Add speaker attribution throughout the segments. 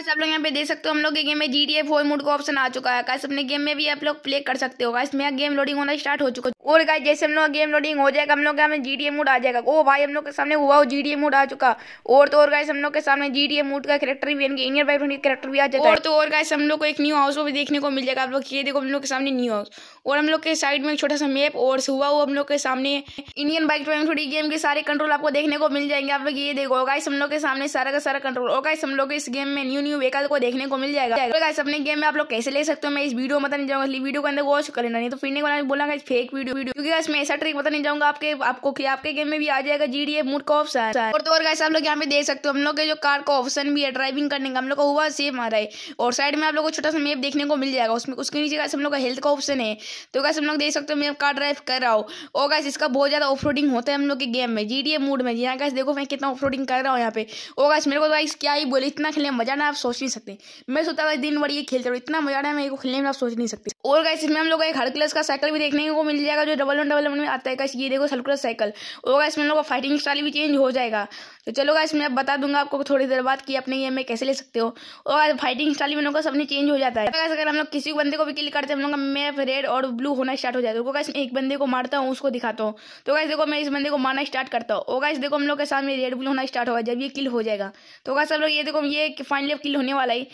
Speaker 1: कैसे आप लोग यहाँ पे देख सकते हो हम लोग के गेम में G T A four mode का ऑप्शन आ चुका है कैसे अपने गेम में भी आप लोग प्ले कर सकते हो गाइस मेरा गेम लोडिंग होना स्टार्ट हो चुका है और गाइस जैसे हम लोग गेम लोडिंग हो जाएगा हम लोग के हमें जी टी ए मोड आ जाएगा ओ भाई हम लोग के सामने हुआ जी डी ए मोड आ चुका और तो और गाइस हम लोग के सामने जी डी ए मोड का कैरेक्टर भी इनके इंडियन बाइक कैरेक्टर भी आ जाता है और तो और गाइस हम लोग को एक न्यू हाउस को भी देखने को मिल जाएगा आप लोग ये देखो हम लोग के सामने न्यू हाउस और हम लोग के साइड में एक छोटा सा मैप और हुआ हुआ हम लोग के सामने इंडियन बाइक थोड़ी गेम के सारे कंट्रोल आपको देखने को मिल जाएंगे आप लोग ये देखो गाइस हम लोग के सामने सारा का सारा कंट्रोल और गाइस हम लोग इस गेम में न्यू न्यू व्हीकल को देखने को मिल जाएगा तो गाइस अपने गेम में आप लोग कैसे ले सकते हो मैं इस वीडियो में बता नहीं जाऊंगा वीडियो के अंदर वॉच कर लेना नहीं तो फिर नहीं वाला बोला फेक वीडियो वीडियो क्योंकि गाइस मैं ऐसा ट्रिक बता नहीं जाऊंगा आपके आपको कि आपके गेम में भी आ जाएगा जीडीए मूड का ऑप्शन और तो और गाइस आप लोग यहाँ पे देख सकते हो हम लोग के जो कार का ऑप्शन भी है ड्राइविंग करने का हम लोग को हुआ सेम आ रहा है और साइड में आप लोग को छोटा सा मैप देखने को मिल जाएगा उसमें उसके नीचे गाइस हम लोग का हेल्थ का ऑप्शन है तो गाइस हम लोग देख सकते हो मैं कार ड्राइव कर रहा हूँ और गाइस इसका बहुत ज़्यादा ऑफ होता है हम लोग के गेम में जीडीए मूड में जी हाँ गाइस देखो मैं कितना ऑफ कर रहा हूँ यहाँ पे और गाइस मेरे को गाइस तो क्या ही बोले इतना खेलने मजा ना आप सोच नहीं सकते मैं सोचता था दिन भर ये खेलते रहो इतना मजा आया रहा है मेरे को खेलने में आप सोच नहीं सकते और गाइस इसमें हम लोग एक हर क्लस का साइकिल भी देखने को मिल जाएगा जो डबल वन डबल वन में आता है गाइस ये देखो हर क्लस साइकिल और गाइस में लोग का फाइटिंग स्टाइल भी चेंज हो जाएगा तो चलो गाइस मैं बता दूंगा आपको थोड़ी देर बाद कि अपने ये में कैसे ले सकते हो और फाइटिंग स्टाइल भी लोगों का सबने चेंज हो जाता है तो अगर हम लोग किसी बंदे को भी क्लिक करते हैं हम लोग का मैप रेड और ब्लू होना स्टार्ट हो जाता है गाइस तो मैं एक बंदे को मारता हूँ उसको दिखाता हूँ तो गाइस देखो मैं इस बंदे को मारना स्टार्ट करता हूँ और गाइस देखो हम लोग के सामने रेड ब्लू होना स्टार्ट होगा जब ये किल हो जाएगा तो गाइस सब लोग ये देखो ये फाइनली किल होने वाला है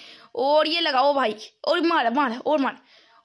Speaker 1: और ये लगाओ भाई और मार मार और मार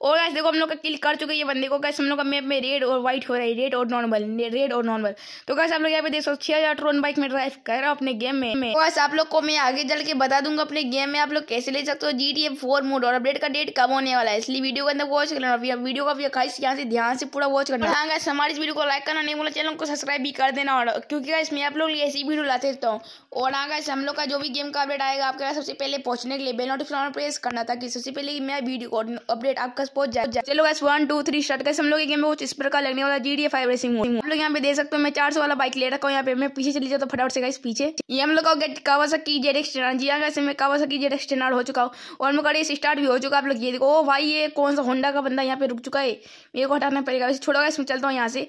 Speaker 1: और गैस देखो हम लोग का किल कर चुके ये बंदे को गैस हम लोग का मैप में रेड और व्हाइट हो रहा है रेड और नॉर्मल रेड और नॉर्मल तो गैस हम लोग यहाँ पे देख सौ छह हज़ार ट्रोन बाइक में ड्राइव कर रहा हूँ अपने गेम में तो आप लोग को मैं आगे चल के बता दूंगा अपने गेम में आप लोग कैसे ले सकते हो जी टी फोर मोड और अपडेट का डेट कब होने वाला है इसलिए वीडियो के अंदर वॉच करना वीडियो का खाइस यहाँ से ध्यान से पूरा वॉच करना हाँ गैस हमारे इस वीडियो को लाइक करना नहीं बोला चैनल को सब्सक्राइब भी कर देना और क्योंकि गैस मैं आप लोग ऐसी वीडियो लाते रहता हूँ और हाँ गैस हम लोग का जो भी गेम का अपडेट आएगा आपके पास सबसे पहले पहुंचने के लिए बेल नोटिफिकेशन प्रेस करना था कि सबसे पहले मैं वीडियो अपडेट आपका पहुंच जाए चलो guys one two three start कैसे हम लोग गेम में कुछ इस प्रकार लगने वाला जी डी फाइव रेसिंग हूँ हम लोग यहाँ पे देख सकते हैं मैं चार वाला बाइक ले रखा हूँ यहाँ पे मैं पीछे चली जाता तो फटाफट से गाइस पीछे ये हम लोग का गेट कावा कावासाकी जेड एक्सटेनार जी कैसे हाँ मैं कावा कावासाकी जेड एक्सटेनार हो चुका हूँ और मैं गाड़ी स्टार्ट भी हो चुका आप लोग ये देखो ओ भाई ये कौन सा होंडा का बंदा यहाँ पे रुक चुका है मेरे को हटाना पड़ेगा वैसे छोड़ो गैस मैं चलता हूँ यहाँ से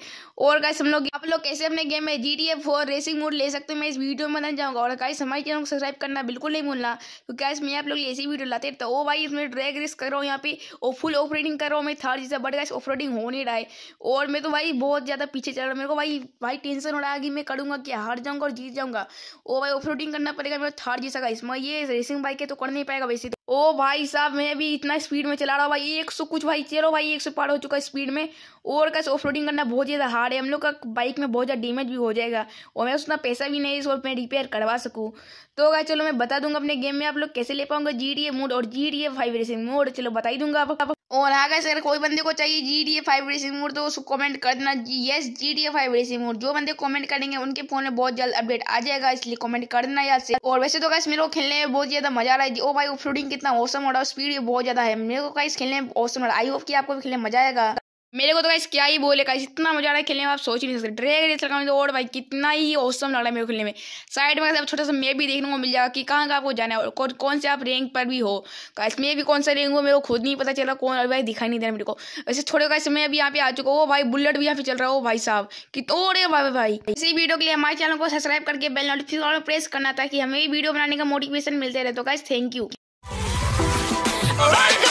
Speaker 1: और गाइस हम लोग आप लोग कैसे अपने गेम में G T four racing mode ले सकते हो मैं इस वीडियो में बताने जाऊँगा और गाइस हमारे चैनल को सब्सक्राइब करना बिल्कुल नहीं भूलना क्योंकि गाइस मैं आप लोग ऐसी वीडियो लाते तो ओ भाई इसमें ड्रैग रेस कर रहा हूँ यहाँ पे और फुल ऑफ ऑफ कर रहा हूँ मैं थर्ड जैसे बट गया ऑफ हो नहीं रहा है और मैं तो भाई बहुत ज़्यादा पीछे चल रहा हूँ मेरे को भाई भाई टेंशन हो रहा है कि मैं करूँगा कि हार जाऊँगा और जीत जाऊँगा ओ भाई ऑफ करना पड़ेगा मेरा थर्ड जी सका इसमें ये रेसिंग बाइक है तो कर नहीं पाएगा वैसे तो। ओ भाई साहब मैं अभी इतना स्पीड में चला रहा हूँ भाई एक सौ कुछ भाई चलो भाई एक सौ पार हो चुका है स्पीड में और कैसे ऑफ करना बहुत ज़्यादा हार्ड है हम लोग का बाइक में बहुत ज़्यादा डैमेज भी हो जाएगा और मैं उतना पैसा भी नहीं इस मैं रिपेयर करवा सकूँ तो क्या चलो मैं बता दूंगा अपने गेम में आप लोग कैसे ले पाऊंगा जी मोड और G T five racing mode चलो बताई दूंगा आप और हाँ अगर कोई बंदे को चाहिए G T A five racing mode तो उसको कमेंट कर देना yes G T A five racing mode जो बंदे कमेंट करेंगे उनके फोन में बहुत जल्द अपडेट आ जाएगा इसलिए कमेंट कर देना यार से और वैसे तो कैसे मेरे को खेलने में बहुत ज्यादा मजा आ रहा है ओ भाई ऑफ कितना औसम हो रहा है स्पीड भी बहुत ज्यादा है मेरे को गाइस खेलने में औसम हो रहा है आई होप कि आपको भी खेलने मजा आएगा मेरे को तो गाइस क्या ही बोले गाइस इतना मजा आ रहा है खेलने में आप सोच ही नहीं सकते ड्रैग रेस लगाने तो और भाई कितना ही औसम लग रहा है मेरे को खेलने में साइड में आप छोटा सा मैं भी देखने को मिल जाएगा कि कहाँ का आपको जाना है और कौन कौन से आप रैंक पर भी हो गाइस मैं भी कौन सा रैंक हूँ मेरे को खुद नहीं पता चला कौन और भाई दिखाई नहीं दे रहा मेरे को वैसे छोटे गाइस मैं अभी यहाँ पे आ चुका हूँ भाई बुलेट भी यहाँ पे चल रहा हो भाई साहब कि तोड़े भाई भाई इसी वीडियो के लिए हमारे चैनल को सब्सक्राइब करके बेल नोटिफिकेशन प्रेस करना ताकि हमें भी वीडियो बनाने का मोटिवेशन मिलते रहे तो गाइस थैंक यू